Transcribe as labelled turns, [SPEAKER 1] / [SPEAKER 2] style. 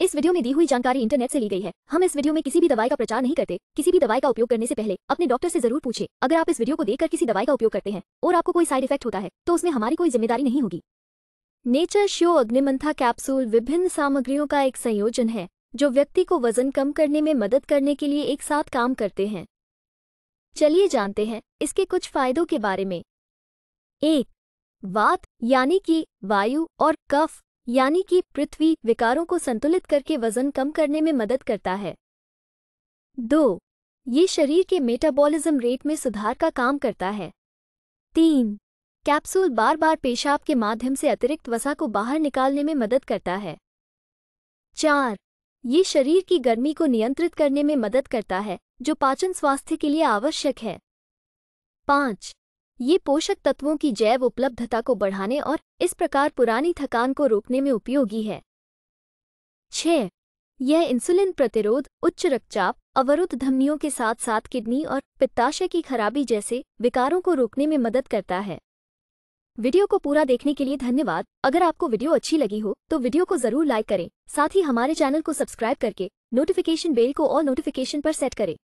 [SPEAKER 1] इस वीडियो में दी हुई जानकारी इंटरनेट से ली गई है हम इस वीडियो में किसी भी दवाई का प्रचार नहीं करते किसी भी दवाई का उपयोग करने से पहले अपने डॉक्टर से जरूर पूछे अगर आप इस वीडियो को देखकर किसी दवाई का उपयोग करते हैं और आपको कोई साइड इफेक्ट होता है तो उसमें हमारी कोई जिम्मेदारी नहीं होगी नेचर श्यो अग्निमंथा कैप्सूल विभिन्न सामग्रियों का एक संयोजन है जो व्यक्ति को वजन कम करने में मदद करने के लिए एक साथ काम करते हैं चलिए जानते हैं इसके कुछ फायदों के बारे में एक वात यानी कि वायु और कफ यानी कि पृथ्वी विकारों को संतुलित करके वजन कम करने में मदद करता है दो ये शरीर के मेटाबॉलिज्म रेट में सुधार का काम करता है तीन कैप्सूल बार बार पेशाब के माध्यम से अतिरिक्त वसा को बाहर निकालने में मदद करता है चार ये शरीर की गर्मी को नियंत्रित करने में मदद करता है जो पाचन स्वास्थ्य के लिए आवश्यक है पाँच ये पोषक तत्वों की जैव उपलब्धता को बढ़ाने और इस प्रकार पुरानी थकान को रोकने में उपयोगी है छ यह इंसुलिन प्रतिरोध उच्च रक्तचाप अवरुद्ध धमनियों के साथ साथ किडनी और पित्ताशय की खराबी जैसे विकारों को रोकने में मदद करता है वीडियो को पूरा देखने के लिए धन्यवाद अगर आपको वीडियो अच्छी लगी हो तो वीडियो को जरूर लाइक करें साथ ही हमारे चैनल को सब्सक्राइब करके नोटिफिकेशन बेल को और नोटिफिकेशन पर सेट करें